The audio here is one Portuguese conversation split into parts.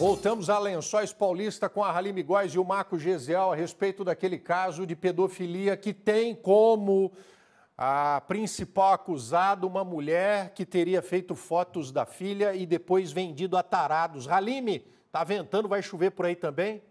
Voltamos a Lençóis Paulista com a Halim Góes e o Marco Gesiel a respeito daquele caso de pedofilia que tem como a principal acusada uma mulher que teria feito fotos da filha e depois vendido a tarados. Halim, tá ventando, vai chover por aí também?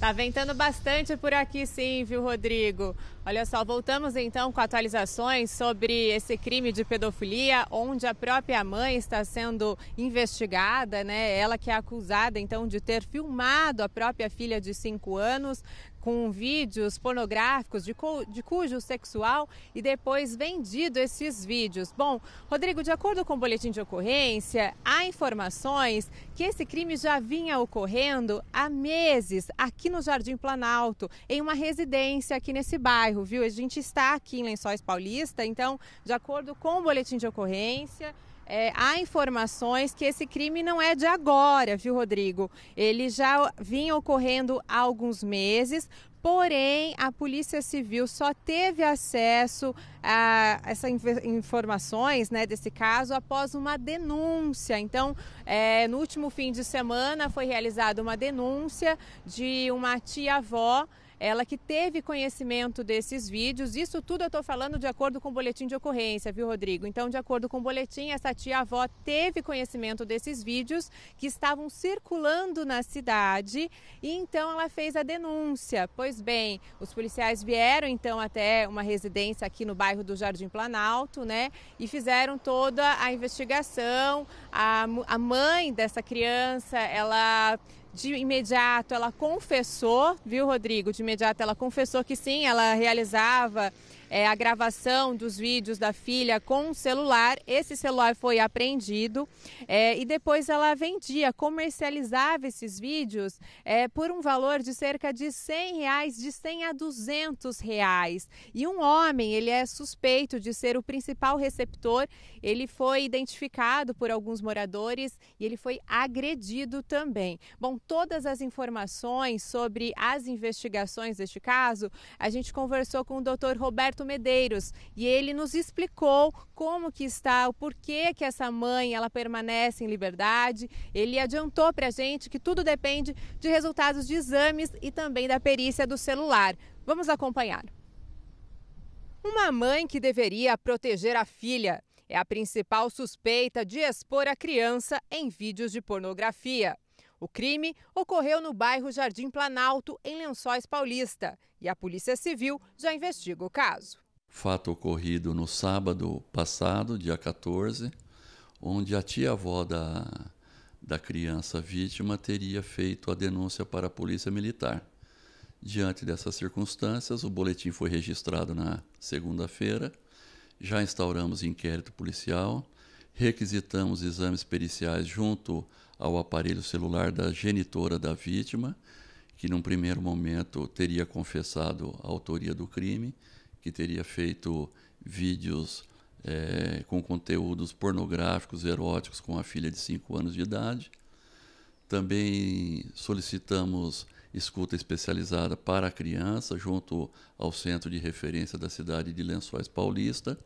Tá ventando bastante por aqui, sim, viu, Rodrigo? Olha só, voltamos então com atualizações sobre esse crime de pedofilia, onde a própria mãe está sendo investigada, né? Ela que é acusada então de ter filmado a própria filha de 5 anos com vídeos pornográficos de, cu, de cujo sexual e depois vendido esses vídeos. Bom, Rodrigo, de acordo com o boletim de ocorrência, há informações que esse crime já vinha ocorrendo há meses aqui no Jardim Planalto, em uma residência aqui nesse bairro bairro, viu? A gente está aqui em Lençóis Paulista, então, de acordo com o boletim de ocorrência, é, há informações que esse crime não é de agora, viu, Rodrigo? Ele já vinha ocorrendo há alguns meses. Porém, a Polícia Civil só teve acesso a essas informações né, desse caso após uma denúncia. Então, é, no último fim de semana foi realizada uma denúncia de uma tia-avó ela que teve conhecimento desses vídeos. Isso tudo eu estou falando de acordo com o boletim de ocorrência, viu, Rodrigo? Então, de acordo com o boletim, essa tia-avó teve conhecimento desses vídeos que estavam circulando na cidade e então ela fez a denúncia. Pois bem, os policiais vieram então até uma residência aqui no bairro do Jardim Planalto, né? E fizeram toda a investigação. A, a mãe dessa criança, ela de imediato ela confessou, viu, Rodrigo? De imediato ela confessou que sim, ela realizava é, a gravação dos vídeos da filha com um celular. Esse celular foi apreendido é, e depois ela vendia, comercializava esses vídeos é, por um valor de cerca de 100 reais, de 100 a 200 reais. E um homem, ele é suspeito de ser o principal receptor. Ele foi identificado por alguns moradores e ele foi agredido também. Bom, todas as informações sobre as investigações deste caso, a gente conversou com o Dr. Roberto Roberto Medeiros e ele nos explicou como que está, o porquê que essa mãe ela permanece em liberdade. Ele adiantou para a gente que tudo depende de resultados de exames e também da perícia do celular. Vamos acompanhar. Uma mãe que deveria proteger a filha é a principal suspeita de expor a criança em vídeos de pornografia. O crime ocorreu no bairro Jardim Planalto, em Lençóis Paulista, e a Polícia Civil já investiga o caso. Fato ocorrido no sábado passado, dia 14, onde a tia-avó da, da criança vítima teria feito a denúncia para a Polícia Militar. Diante dessas circunstâncias, o boletim foi registrado na segunda-feira. Já instauramos inquérito policial, requisitamos exames periciais junto ao aparelho celular da genitora da vítima, que num primeiro momento teria confessado a autoria do crime, que teria feito vídeos é, com conteúdos pornográficos, eróticos com a filha de 5 anos de idade. Também solicitamos escuta especializada para a criança junto ao Centro de Referência da cidade de Lençóis Paulista.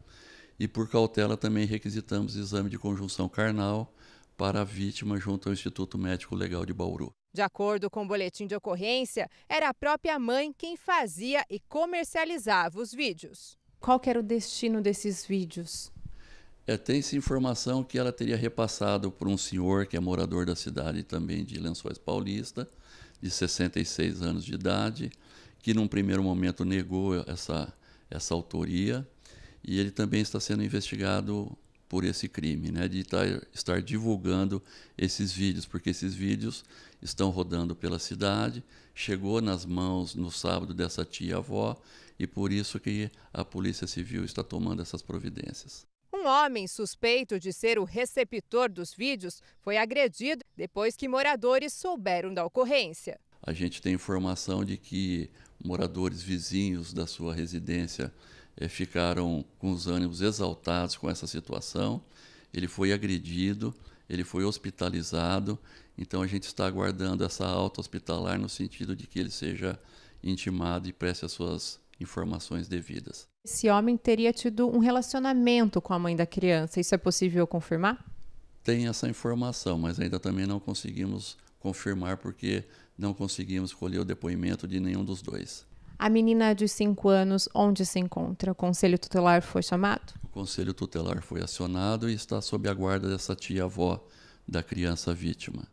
E por cautela também requisitamos exame de conjunção carnal para a vítima junto ao Instituto Médico Legal de Bauru. De acordo com o boletim de ocorrência, era a própria mãe quem fazia e comercializava os vídeos. Qual era o destino desses vídeos? É, Tem-se informação que ela teria repassado por um senhor que é morador da cidade também de Lençóis Paulista, de 66 anos de idade, que num primeiro momento negou essa, essa autoria e ele também está sendo investigado por esse crime, né? de estar, tá, estar divulgando esses vídeos, porque esses vídeos estão rodando pela cidade, chegou nas mãos no sábado dessa tia-avó, e por isso que a Polícia Civil está tomando essas providências. Um homem suspeito de ser o receptor dos vídeos foi agredido depois que moradores souberam da ocorrência a gente tem informação de que moradores vizinhos da sua residência eh, ficaram com os ânimos exaltados com essa situação. Ele foi agredido, ele foi hospitalizado, então a gente está aguardando essa alta hospitalar no sentido de que ele seja intimado e preste as suas informações devidas. Esse homem teria tido um relacionamento com a mãe da criança, isso é possível confirmar? Tem essa informação, mas ainda também não conseguimos confirmar porque não conseguimos colher o depoimento de nenhum dos dois. A menina de 5 anos, onde se encontra? O conselho tutelar foi chamado? O conselho tutelar foi acionado e está sob a guarda dessa tia-avó da criança vítima.